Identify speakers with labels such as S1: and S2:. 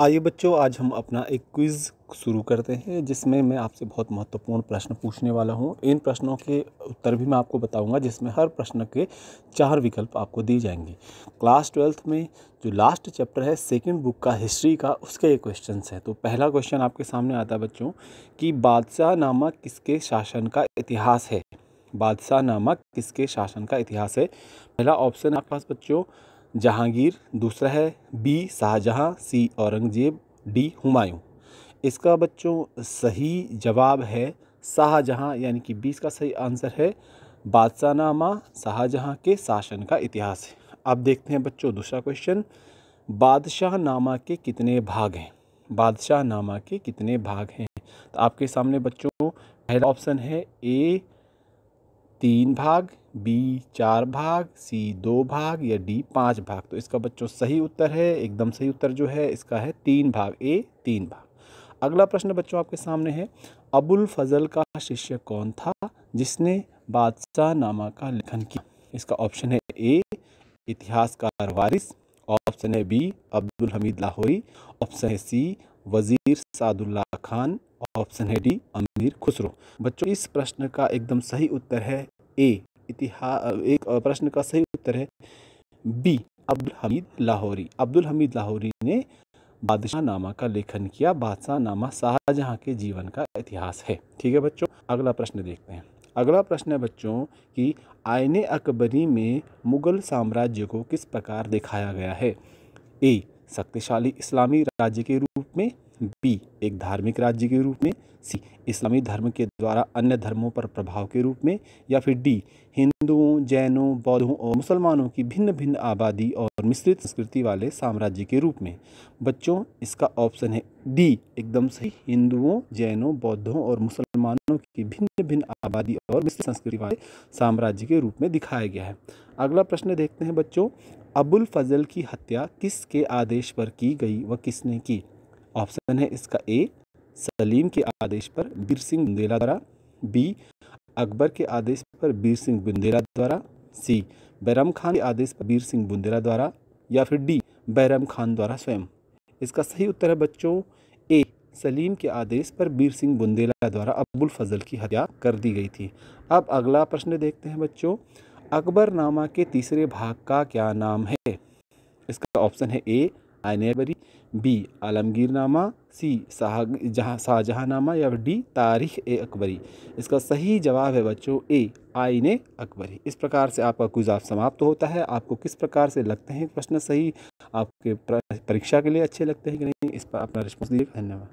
S1: आइए बच्चों आज हम अपना एक क्विज़ शुरू करते हैं जिसमें मैं आपसे बहुत महत्वपूर्ण प्रश्न पूछने वाला हूँ इन प्रश्नों के उत्तर भी मैं आपको बताऊंगा जिसमें हर प्रश्न के चार विकल्प आपको दिए जाएंगे क्लास ट्वेल्थ में जो लास्ट चैप्टर है सेकंड बुक का हिस्ट्री का उसके ये क्वेश्चन है तो पहला क्वेश्चन आपके सामने आता है बच्चों कि बादशाह नामक किसके शासन का इतिहास है बादशाह नामक किसके शासन का इतिहास है पहला ऑप्शन आपके पास बच्चों जहांगीर दूसरा है B Shahjahan C Aurangzeb D Humayun इसका बच्चों सही जवाब है शाहजहाँ यानी कि बीस का सही आंसर है बादशाहनामा शाहजहाँ के शासन का इतिहास है अब देखते हैं बच्चों दूसरा क्वेश्चन बादशाह नामा के कितने भाग हैं बादशाह नामा के कितने भाग हैं तो आपके सामने बच्चों पहला ऑप्शन है ए तीन भाग बी चार भाग सी दो भाग या डी पाँच भाग तो इसका बच्चों सही उत्तर है एकदम सही उत्तर जो है इसका है तीन भाग ए तीन भाग अगला प्रश्न बच्चों आपके सामने है अबुल फजल का शिष्य कौन था जिसने बादशाह नामा का लेखन किया इसका ऑप्शन है ए इतिहासकार वारिस ऑप्शन है बी अब्दुल हमीद लाहौरी ऑप्शन है सी वज़ीर सादुल्ला खान ऑप्शन है डी अमीर खुसरो बच्चों इस प्रश्न का एकदम सही उत्तर है ए इतिहास एक प्रश्न का सही उत्तर है बी अब्दुल हमीद लाहौरी अब्दुल हमीद लाहौरी ने बादशाह नामा का लेखन किया बादशाह नामा शाहजहाँ के जीवन का इतिहास है ठीक है बच्चों अगला प्रश्न देखते हैं अगला प्रश्न है बच्चों कि आयने अकबरी में मुगल साम्राज्य को किस प्रकार दिखाया गया है ए शक्तिशाली इस्लामी राज्य के रूप में बी एक धार्मिक राज्य के रूप में सी इस्लामी धर्म के द्वारा अन्य धर्मों पर प्रभाव के रूप में या फिर डी हिंदुओं जैनों बौद्धों और मुसलमानों की भिन्न भिन्न आबादी और मिश्रित संस्कृति वाले साम्राज्य के रूप में बच्चों इसका ऑप्शन है डी एकदम सही हिंदुओं जैनों बौद्धों और मुसलमानों की भिन्न भिन्न आबादी और मिश्रित संस्कृति वाले साम्राज्य के रूप में दिखाया गया है अगला प्रश्न देखते हैं बच्चों अबुल फजल की हत्या किसके आदेश पर की गई व किसने की ऑप्शन है इसका ए सलीम के आदेश पर बीर सिंह बुंदेला द्वारा बी अकबर के आदेश पर बीर सिंह बुंदेला द्वारा सी बैरम खान के आदेश पर बीर सिंह बुंदेला द्वारा या फिर डी बैरम खान द्वारा स्वयं इसका सही उत्तर है बच्चों ए सलीम के आदेश पर बीर सिंह बुंदेला द्वारा अबुल फजल की हत्या कर दी गई थी अब अगला प्रश्न देखते हैं बच्चों अकबरनामा के तीसरे भाग का क्या नाम है इसका ऑप्शन है ए अनेबरी बी आलमगीरनामा सी शाह जहाँ नामा या डी तारीख ए अकबरी इसका सही जवाब है बच्चों ए आइन अकबरी इस प्रकार से आपका गुजाब समाप्त होता है आपको किस प्रकार से लगते हैं प्रश्न सही आपके परीक्षा के लिए अच्छे लगते हैं कि नहीं इस पर अपना रिस्पॉन्स दीजिएगा धन्यवाद